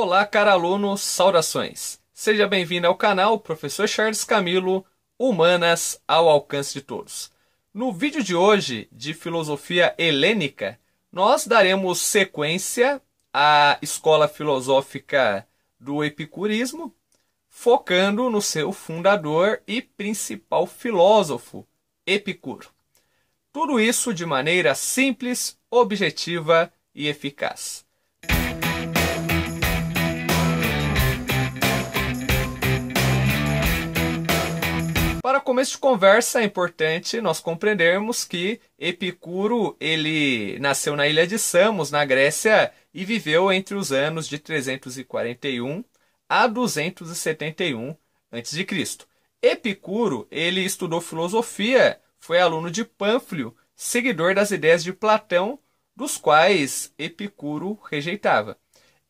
Olá, caro aluno, saudações! Seja bem-vindo ao canal Professor Charles Camilo, Humanas ao Alcance de Todos. No vídeo de hoje, de filosofia helênica, nós daremos sequência à escola filosófica do epicurismo, focando no seu fundador e principal filósofo, Epicuro. Tudo isso de maneira simples, objetiva e eficaz. começo de conversa é importante nós compreendermos que Epicuro ele nasceu na ilha de Samos, na Grécia, e viveu entre os anos de 341 a 271 a.C. Epicuro ele estudou filosofia, foi aluno de Pânfilo, seguidor das ideias de Platão, dos quais Epicuro rejeitava.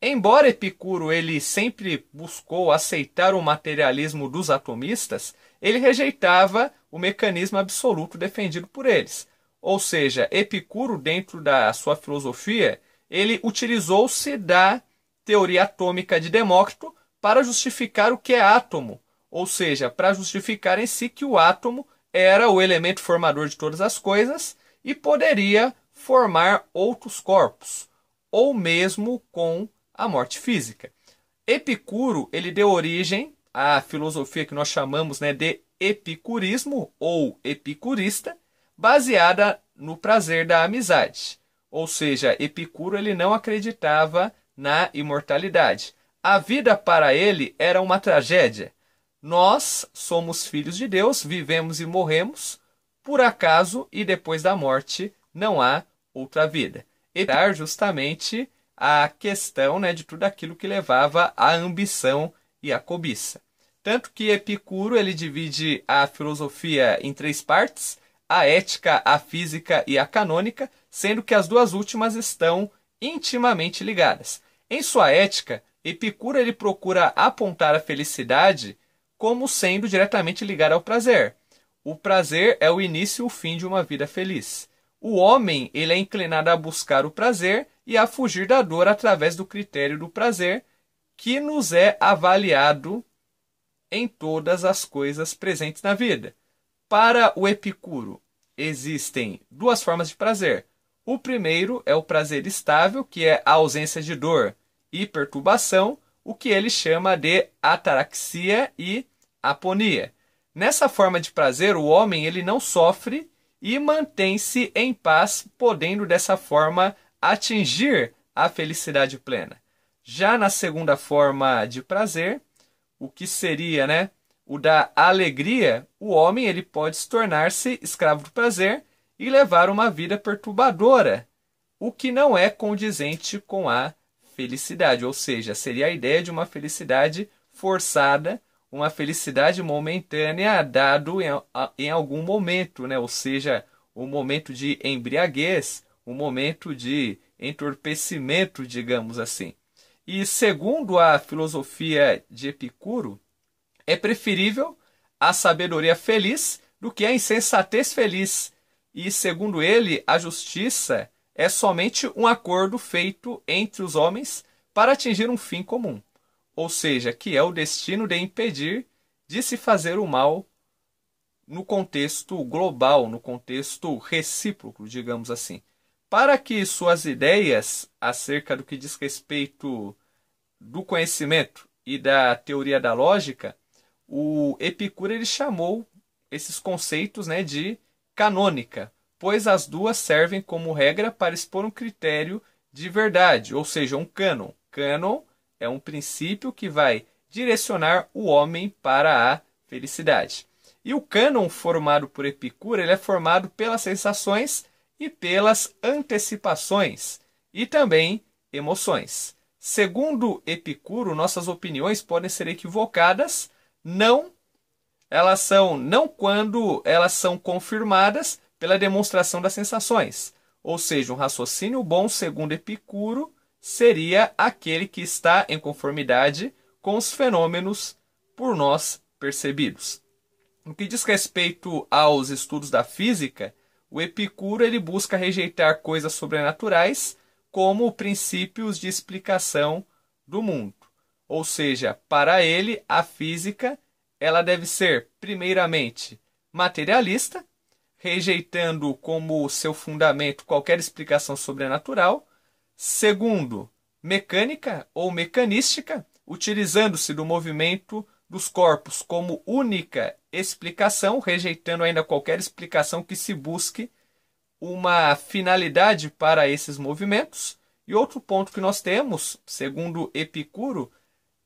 Embora Epicuro ele sempre buscou aceitar o materialismo dos atomistas, ele rejeitava o mecanismo absoluto defendido por eles. Ou seja, Epicuro, dentro da sua filosofia, ele utilizou-se da teoria atômica de Demócrito para justificar o que é átomo, ou seja, para justificar em si que o átomo era o elemento formador de todas as coisas e poderia formar outros corpos, ou mesmo com a morte física. Epicuro ele deu origem à filosofia que nós chamamos né, de epicurismo ou epicurista, baseada no prazer da amizade. Ou seja, Epicuro ele não acreditava na imortalidade. A vida para ele era uma tragédia. Nós somos filhos de Deus, vivemos e morremos por acaso e depois da morte não há outra vida. dar justamente a questão né, de tudo aquilo que levava à ambição e à cobiça. Tanto que Epicuro ele divide a filosofia em três partes: a ética, a física e a canônica, sendo que as duas últimas estão intimamente ligadas. Em sua ética, Epicuro ele procura apontar a felicidade como sendo diretamente ligada ao prazer. O prazer é o início e o fim de uma vida feliz. O homem ele é inclinado a buscar o prazer e a fugir da dor através do critério do prazer, que nos é avaliado em todas as coisas presentes na vida. Para o Epicuro, existem duas formas de prazer. O primeiro é o prazer estável, que é a ausência de dor e perturbação, o que ele chama de ataraxia e aponia. Nessa forma de prazer, o homem ele não sofre e mantém-se em paz, podendo dessa forma atingir a felicidade plena. Já na segunda forma de prazer, o que seria, né, o da alegria, o homem ele pode se tornar-se escravo do prazer e levar uma vida perturbadora, o que não é condizente com a felicidade, ou seja, seria a ideia de uma felicidade forçada, uma felicidade momentânea dado em, em algum momento, né? Ou seja, o momento de embriaguez, um momento de entorpecimento, digamos assim. E segundo a filosofia de Epicuro, é preferível a sabedoria feliz do que a insensatez feliz. E segundo ele, a justiça é somente um acordo feito entre os homens para atingir um fim comum, ou seja, que é o destino de impedir de se fazer o mal no contexto global, no contexto recíproco, digamos assim para que suas ideias acerca do que diz respeito do conhecimento e da teoria da lógica, o Epicuro ele chamou esses conceitos né, de canônica, pois as duas servem como regra para expor um critério de verdade, ou seja, um cânon. Cânon é um princípio que vai direcionar o homem para a felicidade. E o cânon formado por Epicuro ele é formado pelas sensações e pelas antecipações e também emoções. Segundo Epicuro, nossas opiniões podem ser equivocadas, não elas são não quando elas são confirmadas pela demonstração das sensações. Ou seja, um raciocínio bom, segundo Epicuro, seria aquele que está em conformidade com os fenômenos por nós percebidos. No que diz respeito aos estudos da física, o Epicuro ele busca rejeitar coisas sobrenaturais como princípios de explicação do mundo. Ou seja, para ele, a física ela deve ser, primeiramente, materialista, rejeitando como seu fundamento qualquer explicação sobrenatural. Segundo, mecânica ou mecanística, utilizando-se do movimento dos corpos como única explicação, rejeitando ainda qualquer explicação que se busque uma finalidade para esses movimentos. E outro ponto que nós temos, segundo Epicuro,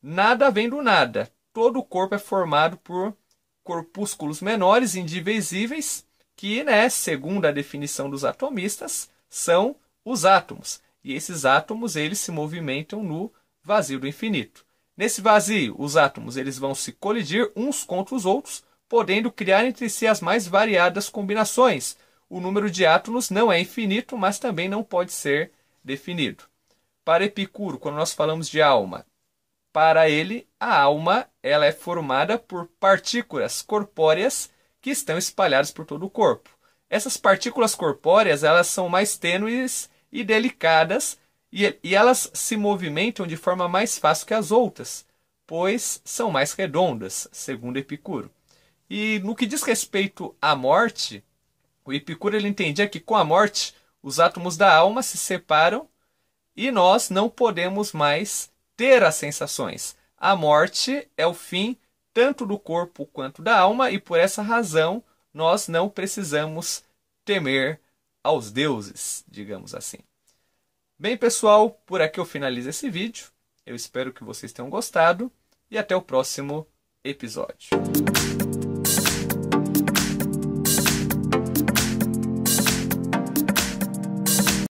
nada vem do nada. Todo o corpo é formado por corpúsculos menores, indivisíveis, que, né, segundo a definição dos atomistas, são os átomos. E esses átomos eles se movimentam no vazio do infinito. Nesse vazio, os átomos eles vão se colidir uns contra os outros, podendo criar entre si as mais variadas combinações. O número de átomos não é infinito, mas também não pode ser definido. Para Epicuro, quando nós falamos de alma, para ele, a alma ela é formada por partículas corpóreas que estão espalhadas por todo o corpo. Essas partículas corpóreas elas são mais tênues e delicadas e, e elas se movimentam de forma mais fácil que as outras, pois são mais redondas, segundo Epicuro. E no que diz respeito à morte, o Epicuro ele entendia que com a morte os átomos da alma se separam e nós não podemos mais ter as sensações. A morte é o fim tanto do corpo quanto da alma e por essa razão nós não precisamos temer aos deuses, digamos assim. Bem, pessoal, por aqui eu finalizo esse vídeo. Eu espero que vocês tenham gostado e até o próximo episódio.